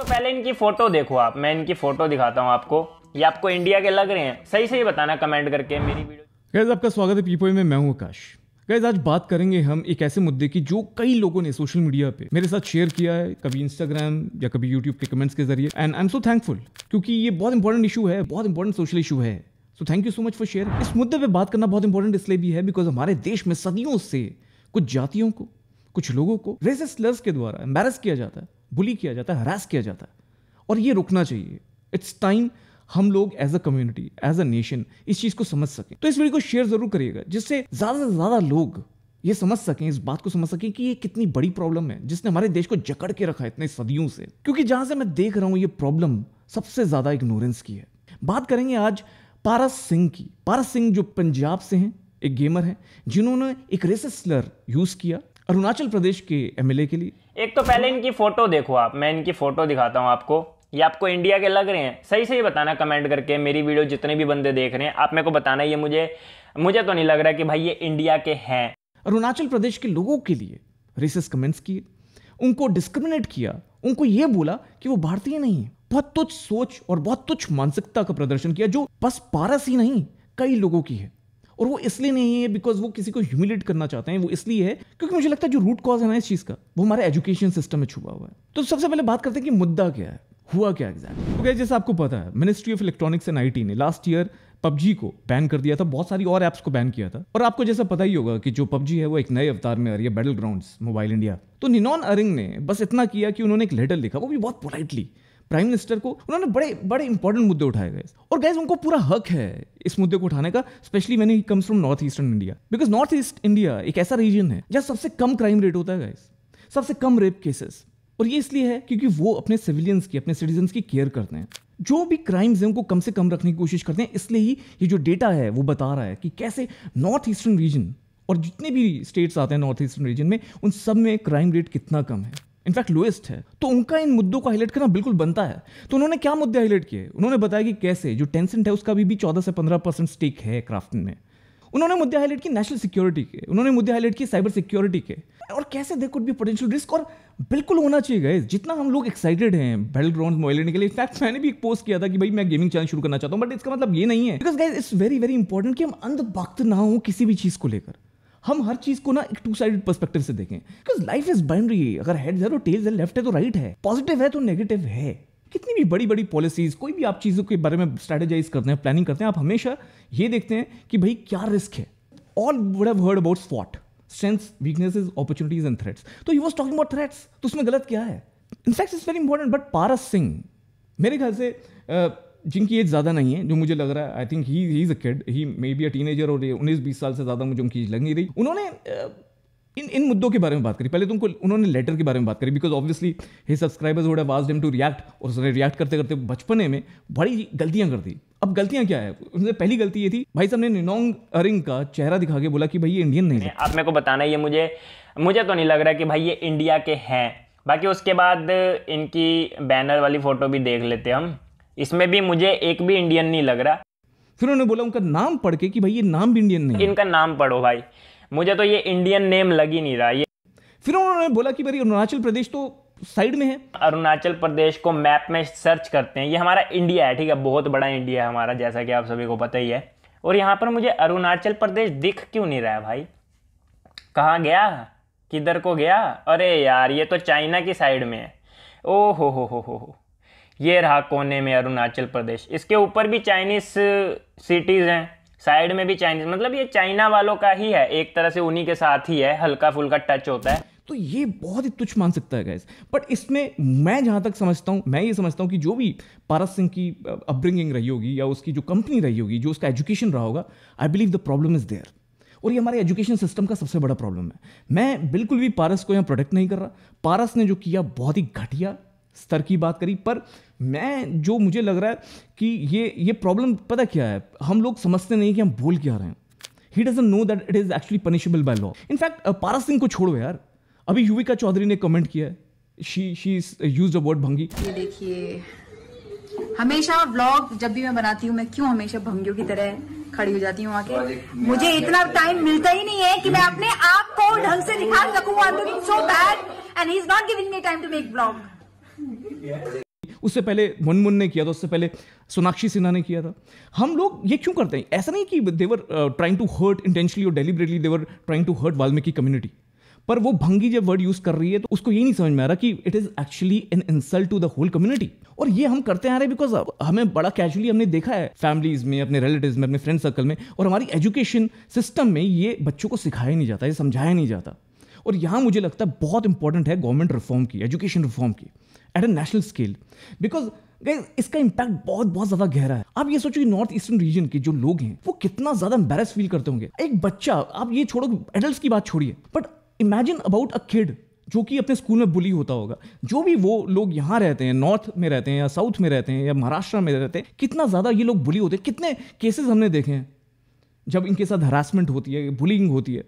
तो पहले इनकी फ़ोटो देखो आप मैं इनकी फ़ोटो दिखाता हूँ आपको ये आपको इंडिया के लग रहे हैं सही सही बताना कमेंट करके मेरी वीडियो गैज़ आपका स्वागत है पीपो में मैं हूँ आकाश गैज़ आज बात करेंगे हम एक ऐसे मुद्दे की जो कई लोगों ने सोशल मीडिया पे मेरे साथ शेयर किया है कभी इंस्टाग्राम या कभी यूट्यूब के कमेंट्स के जरिए and I am so thankful क्योंकि ये बहुत इंपॉर्टेंट इशू है बहुत इंपॉर्टेंट सोशल इशू है so thank you so much for share इस मुद्दे पे बात करना बहुत इंपॉर्टेंट इसलिए भी है बिकॉज हमारे देश में सदियों से कुछ जातियों को कुछ लोगों को रेसिस लव्स के द्वारा एम्बेरस किया जाता है बुली किया जाता है हरास किया जाता है और ये रुकना चाहिए इट्स टाइम हम लोग as a community as a nation इस चीज़ को समझ सकें तो इस वीडियो को शेयर ज़रूर करिएगा जिससे ज़्यादा से ज़्यादा लोग ये समझ सकें इस बात को समझ सकें कि ये कितनी बड़ी प्रॉब्लम है जिसने हमारे देश को जकड़ के रखा है इतने सदियों से क्योंकि जहाँ से मैं देख रहा हूँ ये प्रॉब्लम सबसे ज़्यादा इग्नोरेंस की है बात करेंगे आज पारस सिंह की पारस सिंह जो पंजाब से हैं एक गेमर हैं जिन्होंने एक रेसिस्लर यूज़ किया अरुणाचल प्रदेश के एमएलए के लिए एक तो पहले इनकी फ़ोटो देखो आप मैं इनकी फ़ोटो दिखाता हूँ आपको ये आपको इंडिया के लग रहे हैं सही सही बताना कमेंट करके मेरी वीडियो जितने भी बंदे देख रहे हैं आप मेरे को बताना ये मुझे मुझे तो नहीं लग रहा कि भाई ये इंडिया के हैं अरुणाचल प्रदेश के लोगों के लिए रेसिस कमेंट्स किए उनको डिस्क्रिमिनेट किया उनको ये बोला कि वो भारतीय नहीं है बहुत तुच्छ सोच और बहुत तुच्छ मानसिकता का प्रदर्शन किया जो बस पारस ही नहीं कई लोगों की है और वो इसलिए नहीं है बिकॉज वो किसी को ह्यूमिलेट करना चाहते हैं वो इसलिए है क्योंकि मुझे लगता है जो रूट कॉज है ना इस चीज़ का वो हमारे एजुकेशन सिस्टम में छुपा हुआ है तो सबसे पहले बात करते हैं कि मुद्दा क्या है हुआ क्या एग्जैक्टली तो क्या जैसे आपको पता है ministry of electronics and IT ने लास्ट ईयर पबजी को बैन कर दिया था बहुत सारी और ऐप्स को बैन किया था और आपको जैसा पता ही होगा कि जो पबजी है वो एक नए अवतार में आ रही है बैटल ग्राउंड मोबाइल इंडिया तो निनॉन अरिंग ने बस इतना किया कि उन्होंने एक लेटर लिखा वो भी बहुत पोलाइटली प्राइम मिनिस्टर को उन्होंने बड़े बड़े इंपॉर्टेंट मुद्दे उठाए गए और गैस उनको पूरा हक है इस मुद्दे को उठाने का स्पेशली मैंने he comes from North Eastern India because North East India एक ऐसा रीजन है जहाँ सबसे कम क्राइम रेट होता है गैस सबसे कम रेप केसेस और ये इसलिए है क्योंकि वो अपने सिविलियंस की अपने सिटीजन की केयर करते हैं जो भी क्राइम्स हैं उनको कम से कम रखने की कोशिश करते हैं इसलिए ही ये जो डेटा है वो बता रहा है कि कैसे नॉर्थ ईस्टर्न रीजन और जितने भी स्टेट्स आते हैं नॉर्थ ईस्टर्न रीजन में उन सब में क्राइम रेट कितना कम है इनफैक्ट लोएस्ट है तो उनका इन मुद्दों को हाईलाइट करना बिल्कुल बनता है तो उन्होंने क्या मुद्दे हाईलाइट किए उन्होंने बताया कि कैसे जो टेंसेंट है उसका अभी भी चौदह से पंद्रह परसेंट स्टेक है क्राफ्ट में उन्होंने मुद्दे हाईलाइट किए नेशनल सिक्योरिटी के उन्होंने मुद्दे हाईलाइट किए साइबर सिक्योरिटी के और कैसे दे कुड भी पोटेंशियल रिस्क और बिल्कुल होना चाहिए गए जितना हम लोग एक्साइटेड हैं बैटल ग्राउंड मोबाइल लेने के लिए इनफैक्ट मैंने भी एक पोस्ट किया था कि भाई मैं गेमिंग चैनल शुरू करना चाहता हूँ बट इसका मतलब ये नहीं है because guys it's very very important कि हम अंधभक्त ना हो किसी भी चीज़ को लेकर हम हर चीज को ना एक टू साइडेड पर्सपेक्टिव से देखें बिकॉज लाइफ इज बाइंड्री अगर हेड है तो टेल्स है लेफ्ट है तो राइट है पॉजिटिव है तो नेगेटिव है कितनी भी बड़ी बड़ी पॉलिसीज कोई भी आप चीज़ों के बारे में स्ट्रेटेजाइज करते हैं प्लानिंग करते हैं आप हमेशा ये देखते हैं कि भाई क्या रिस्क है all would have heard about SWOT strengths weaknesses opportunities and threats तो you was talking about threats तो उसमें गलत क्या है in fact is very important but Paras Singh मेरे ख्याल से uh, जिनकी एज ज़्यादा नहीं है जो मुझे लग रहा है I think he he is a kid he may be a teenager और उन्नीस बीस साल से ज़्यादा मुझे उनकी लग नहीं रही उन्होंने इन इन मुद्दों के बारे में बात करी पहले तो उनको उन्होंने लेटर के बारे में बात करी because obviously he subscribers would have asked him to react और उसने रिएक्ट करते करते बचपने में बड़ी गलतियां कर दी अब गलतियां क्या है उनसे पहली गलती ये थी भाई साहब ने निनोंग अरिंग का चेहरा दिखा के बोला कि भाई ये इंडियन नहीं है आप मेरे को बताना ये मुझे मुझे तो नहीं लग रहा कि भाई ये इंडिया के हैं बाकी उसके बाद इनकी बैनर वाली फोटो भी देख लेते हम इसमें भी मुझे एक भी इंडियन नहीं लग रहा फिर उन्होंने बोला उनका नाम पढ़ के कि भाई ये नाम भी इंडियन नहीं इनका नाम पढ़ो भाई मुझे तो ये इंडियन नेम लग ही नहीं रहा ये फिर उन्होंने बोला कि भाई अरुणाचल प्रदेश तो साइड में है अरुणाचल प्रदेश को मैप में सर्च करते हैं ये हमारा इंडिया है ठीक है बहुत बड़ा इंडिया है हमारा जैसा कि आप सभी को पता ही है और यहाँ पर मुझे अरुणाचल प्रदेश दिख क्यों नहीं रहा है भाई कहाँ गया किधर को गया अरे यार ये तो चाइना की साइड में है ओ हो हो हो हो हो ये रहा कोने में अरुणाचल प्रदेश इसके ऊपर भी चाइनीज सिटीज़ हैं साइड में भी चाइनीज मतलब ये चाइना वालों का ही है एक तरह से उन्हीं के साथ ही है हल्का फुल्का टच होता है तो ये बहुत ही तुच्छ मान सकता है गैस बट इसमें मैं जहाँ तक समझता हूँ मैं ये समझता हूँ कि जो भी पारस सिंह की अपब्रिंगिंग uh, रही होगी या उसकी जो कंपनी रही होगी जो उसका एजुकेशन रहा होगा I believe the problem is there और ये हमारे एजुकेशन सिस्टम का सबसे बड़ा प्रॉब्लम है मैं बिल्कुल भी पारस को यहाँ प्रोटेक्ट नहीं कर रहा पारस ने जो किया बहुत ही घटिया स्तर की बात करी पर मैं जो मुझे लग रहा है कि ये ये प्रॉब्लम पता क्या है हम लोग समझते नहीं कि हम बोल क्या रहे हैं he doesn't know that it is actually punishable by law in fact Paras Singh को छोड़ो यार अभी युविका चौधरी ने कमेंट किया है she she use a word भंगी देखिए हमेशा व्लॉग जब भी मैं बनाती हूँ मैं क्यों हमेशा भंगियों की तरह खड़ी हो जाती हूँ आके तो मुझे इतना टाइम मिलता ही नहीं है कि मैं अपने आप को ढंग से दिखा सकूँ so bad and he is not giving me time to make blog उससे पहले मुनमुन ने किया था उससे पहले सोनाक्षी सिन्हा ने किया था हम लोग ये क्यों करते हैं ऐसा नहीं कि they're trying to hurt intentionally और deliberately they're trying to hurt Valmiki community पर वो भंगी जब वर्ड यूज़ कर रही है तो उसको ये नहीं समझ में आ रहा कि it is actually an insult to the whole community और ये हम करते आ रहे हैं बिकॉज हमें बड़ा कैजुअली हमने देखा है फैमिलीज में अपने रिलेटिव में अपने फ्रेंड सर्कल में और हमारी एजुकेशन सिस्टम में ये बच्चों को सिखाया नहीं जाता ये समझाया नहीं जाता और यहाँ मुझे लगता है बहुत इंपॉर्टेंट है गवर्नमेंट रिफॉर्म की एजुकेशन रिफॉर्म की at a national scale because guys इसका इम्पैक्ट बहुत बहुत ज्यादा गहरा है आप ये सोचो कि नॉर्थ ईस्टर्न रीजन के जो लोग हैं वो कितना ज्यादा एम्बेरस फील करते होंगे एक बच्चा आप ये छोड़ो एडल्ट की बात छोड़िए but imagine about a kid जो कि अपने स्कूल में बुली होता होगा जो भी वो लोग यहाँ रहते हैं नॉर्थ में रहते हैं या साउथ में रहते हैं या महाराष्ट्र में रहते हैं कितना ज़्यादा ये लोग बुली होते हैं कितने केसेस हमने देखे हैं जब इनके साथ हरासमेंट होती है बुलिंग होती है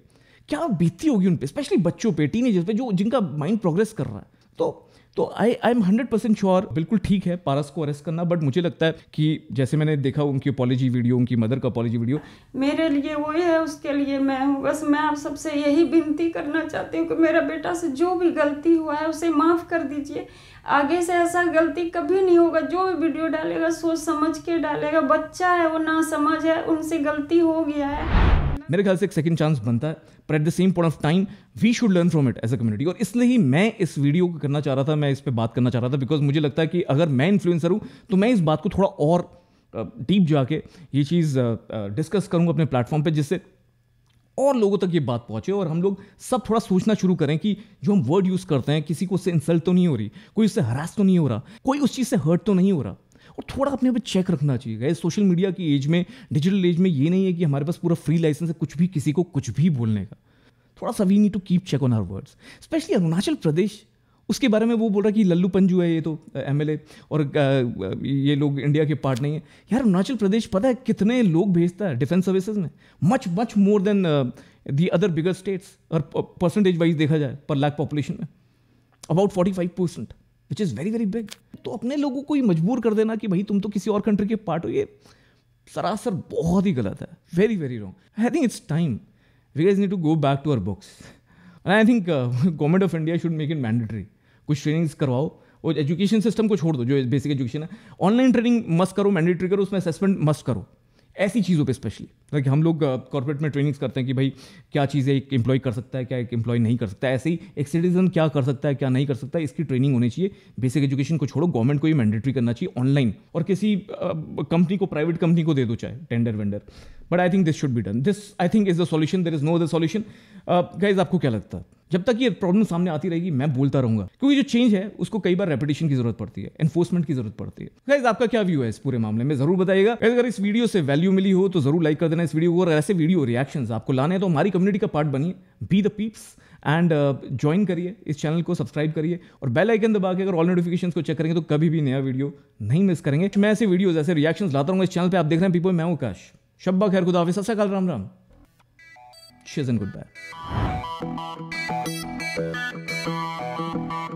क्या बीतती होगी उन पर स्पेशली बच्चों पर टीनेजर्स पे जो जिनका माइंड प्रोग्रेस कर रहा है तो तो I I am hundred percent sure बिल्कुल ठीक है पारस को अरेस्ट करना बट मुझे लगता है कि जैसे मैंने देखा उनकी अपॉलॉजी वीडियो उनकी मदर का अपॉलॉजी वीडियो मेरे लिए वो है उसके लिए मैं हूँ बस मैं आप सबसे यही विनती करना चाहती हूँ कि मेरा बेटा से जो भी गलती हुआ है उसे माफ़ कर दीजिए आगे से ऐसा गलती कभी नहीं होगा जो भी वीडियो डालेगा सोच समझ के डालेगा बच्चा है वो ना समझ है उनसे गलती हो गया है मेरे ख्याल से एक सेकंड चांस बनता है पर at the same point of time we should learn from it as a community और इसलिए ही मैं इस वीडियो को करना चाह रहा था मैं इस पर बात करना चाह रहा था बिकॉज मुझे लगता है कि अगर मैं इन्फ्लुएंसर हूँ तो मैं इस बात को थोड़ा और डीप जाके ये चीज़ डिस्कस करूँगा अपने प्लेटफॉर्म पर जिससे और लोगों तक ये बात पहुंचे और हम लोग सब थोड़ा सोचना शुरू करें कि जो हम वर्ड यूज़ करते हैं किसी को उससे इंसल्ट तो नहीं हो रही कोई उससे हरास तो नहीं हो रहा कोई उस चीज़ से हर्ट तो नहीं हो रहा और थोड़ा अपने पर चेक रखना चाहिए गए सोशल मीडिया की एज में डिजिटल एज में ये नहीं है कि हमारे पास पूरा फ्री लाइसेंस है कुछ भी किसी को कुछ भी बोलने का थोड़ा सा we need to keep check on our words specially Arunachal Pradesh उसके बारे में वो बोल रहा कि लल्लू पंजू है ये तो एम और ये लोग इंडिया के पार्ट नहीं है यार अरुणाचल प्रदेश पता है कितने लोग भेजता है डिफेंस सर्विसेज में much much more than the other bigger states और परसेंटेज वाइज देखा जाए पर लाख पॉपुलेशन में about forty five percent which is very very big तो अपने लोगों को ही मजबूर कर देना कि भाई तुम तो किसी और कंट्री के पार्ट हो ये सरासर बहुत ही गलत है very very wrong I think it's time we guys need to go back to our books and I think government of India should make it mandatory कुछ ट्रेनिंग्स करवाओ वो एजुकेशन सिस्टम को छोड़ दो जो बेसिक एजुकेशन है online training must करो mandatory करो उसमें असेसमेंट मस्ट करो ऐसी चीज़ों पे स्पेशली लाइक हम लोग कॉर्पोरेट uh, में ट्रेनिंग्स करते हैं कि भाई क्या चीज़ें एक एम्प्लॉय कर सकता है क्या एक एम्प्लॉय नहीं कर सकता ऐसे ही एक सिटीजन क्या कर सकता है क्या नहीं कर सकता इसकी ट्रेनिंग होनी चाहिए बेसिक एजुकेशन को छोड़ो गवर्नमेंट को ही मैंडेटरी करना चाहिए ऑनलाइन और किसी कंपनी uh, को प्राइवेट कंपनी को दे दो चाहे tender vendor but I think this should be done this I think is the solution there is no other solution guys आपको क्या लगता है जब तक ये प्रॉब्लम सामने आती रहेगी मैं बोलता रहूंगा क्योंकि जो चेंज है उसको कई बार रेपिटेशन की जरूरत पड़ती है एनफोर्समेंट की जरूरत पड़ती है गाइज आपका क्या व्यू है इस पूरे मामले में जरूर बताइएगा अगर इस वीडियो से वैल्यू मिली हो तो जरूर लाइक कर देना इस वीडियो को और ऐसे वीडियो रिएक्शन आपको लाने तो हमारी कम्युनिटी का पार्ट बनिए be the peeps and join करिए इस चैनल को सब्सक्राइब करिए और बेल आइकन दबा के अगर ऑल नोटिफिकेशन को चेक करेंगे तो कभी भी नया वीडियो नहीं मिस करेंगे मैं ऐसे वीडियोज ऐसे रिएक्शन लाता रहूँगा इस चैनल पर आप देख रहे हैं पीपल मैं हूँ काश शब्बा खैर खुदा राम राम शेज and goodbye Thank you.